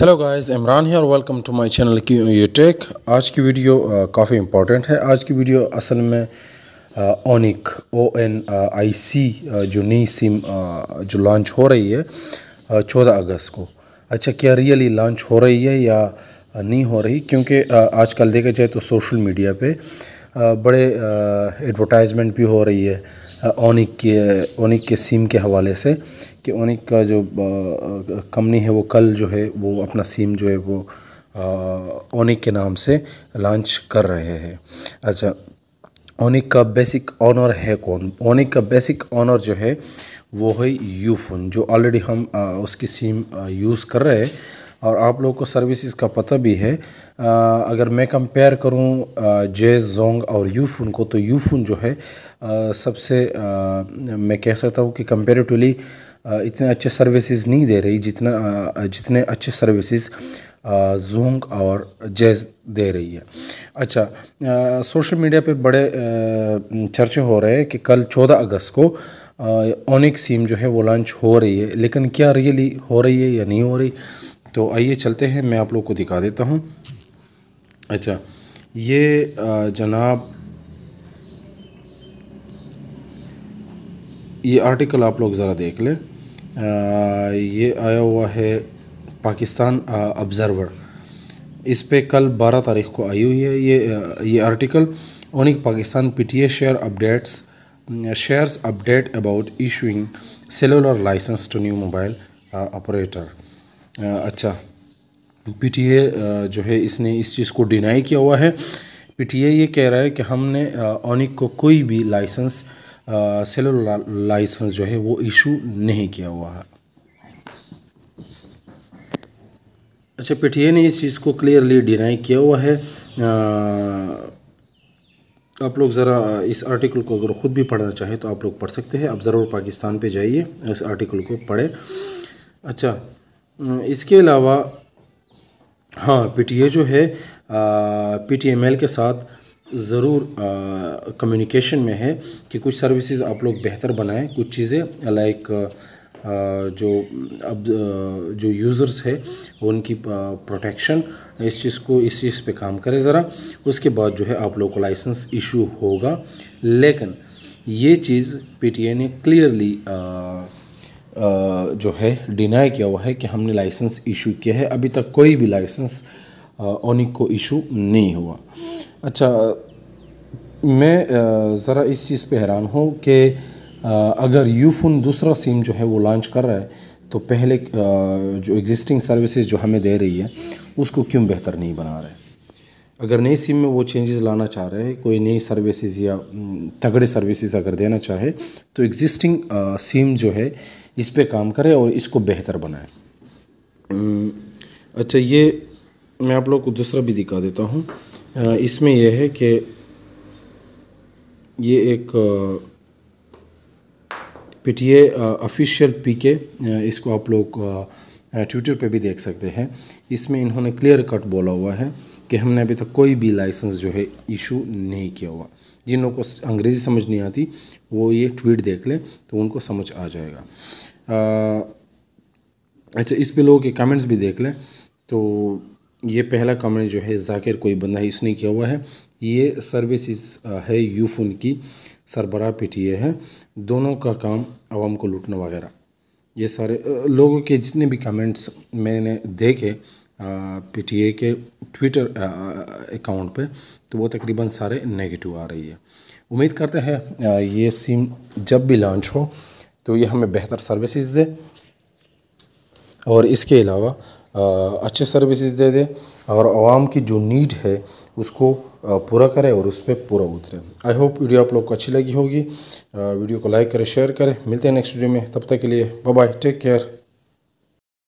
hello guys Imran है और welcome to my channel की ये टेक आज की वीडियो काफ़ी इम्पॉर्टेंट है आज की वीडियो असल में ओनिक ओ एन आई सी जो नई सिम uh, जो लॉन्च हो रही है uh, चौदह अगस्त को अच्छा क्या रियली लॉन्च हो रही है या uh, नहीं हो रही क्योंकि आजकल देखा जाए तो सोशल मीडिया पे बड़े एडवर्टाइजमेंट भी हो रही है ओनिक के ओनिक के सिम के हवाले से कि ओनिक का जो कंपनी है वो कल जो है वो अपना सिम जो है वो ओनिक के नाम से लॉन्च कर रहे हैं अच्छा ओनिक का बेसिक ऑनर है कौन ओनिक का बेसिक ऑनर जो है वो है यूफोन जो ऑलरेडी हम आ, उसकी सिम यूज़ कर रहे हैं और आप लोगों को सर्विस का पता भी है आ, अगर मैं कंपेयर करूं जे जोंग और यूफोन को तो यूफोन जो है आ, सबसे आ, मैं कह सकता हूं कि कंपेरेटिवली इतने अच्छे सर्विसेज नहीं दे रही जितना जितने अच्छे सर्विसेज जोंग और जेज़ दे रही है अच्छा सोशल मीडिया पे बड़े चर्चे हो रहे हैं कि कल 14 अगस्त को ओनिक सिम जो है वो लॉन्च हो रही है लेकिन क्या रियली हो रही है या नहीं हो रही तो आइए चलते हैं मैं आप लोग को दिखा देता हूँ अच्छा ये जनाब ये आर्टिकल आप लोग ज़रा देख लें ये आया हुआ है पाकिस्तान ऑब्ज़रवर इस पर कल 12 तारीख को आई हुई है ये ये आर्टिकल ओनिक Pakistan PTA share updates shares update about issuing cellular licence to new mobile operator अच्छा पीटीए जो है इसने इस चीज़ को डिनाई किया हुआ है पीटीए ये कह रहा है कि हमने ऑनिक को कोई भी लाइसेंस सेलुलर लाइसेंस जो है वो इशू नहीं किया हुआ है अच्छा पीटीए ने इस चीज़ को क्लियरली डिनाई किया हुआ है आ, आप लोग ज़रा इस आर्टिकल को अगर ख़ुद भी पढ़ना चाहें तो आप लोग पढ़ सकते हैं आप ज़रूर पाकिस्तान पे जाइए इस आर्टिकल को पढ़ें अच्छा हम्म, इसके अलावा हाँ पी जो है पी के साथ ज़रूर कम्युनिकेशन में है कि कुछ सर्विसेज आप लोग बेहतर बनाएं कुछ चीज़ें लाइक जो अब जो यूज़र्स है उनकी प्रोटेक्शन इस चीज़ को इस चीज़ पे काम करें ज़रा उसके बाद जो है आप लोग को लाइसेंस इशू होगा लेकिन ये चीज़ पीटीए ने क्लियरली जो है डिनाई किया हुआ है कि हमने लाइसेंस इशू किया है अभी तक कोई भी लाइसेंस ओनिक को इशू नहीं हुआ अच्छा मैं ज़रा इस चीज़ पे हैरान हूँ कि अगर यूफोन दूसरा सिम जो है वो लॉन्च कर रहा है तो पहले जो एग्जिस्टिंग सर्विसेज जो हमें दे रही है उसको क्यों बेहतर नहीं बना रहे अगर नई सिम में वो चेंजेस लाना चाह रहे हैं कोई नई सर्विसेज या तगड़े सर्विसेज अगर देना चाहे तो एग्जिस्टिंग सिम जो है इस पर काम करें और इसको बेहतर बनाएं हम्म, अच्छा ये मैं आप लोग को दूसरा भी दिखा देता हूँ इसमें यह है कि ये एक पीटीए ऑफिशियल पीके इसको आप लोग ट्विटर पे भी देख सकते हैं इसमें इन्होंने क्लियर कट बोला हुआ है कि हमने अभी तक कोई भी लाइसेंस जो है इशू नहीं किया हुआ जिन लोगों को अंग्रेज़ी समझ नहीं आती वो ये ट्वीट देख लें तो उनको समझ आ जाएगा अच्छा इस पे लोगों के कमेंट्स भी देख लें तो ये पहला कमेंट जो है जाकिर कोई बंदा इसने किया हुआ है ये सर्विसेज है यूफोन की सरबरा पीटीए है दोनों का काम आवाम को लूटना वगैरह ये सारे लोगों के जितने भी कमेंट्स मैंने देखे पीटीए के ट्विटर अकाउंट पे तो वो तकरीबन सारे नेगेटिव आ रही है उम्मीद करते हैं ये सिम जब भी लॉन्च हो तो ये हमें बेहतर सर्विसेज दे और इसके अलावा अच्छे सर्विसेज दे दे और आवाम की जो नीड है उसको पूरा करें और उस पर पूरा उतरे आई होप वीडियो आप लोग को अच्छी लगी होगी वीडियो को लाइक करें शेयर करें मिलते हैं नेक्स्ट वीडियो में तब तक के लिए बाय बाय टेक केयर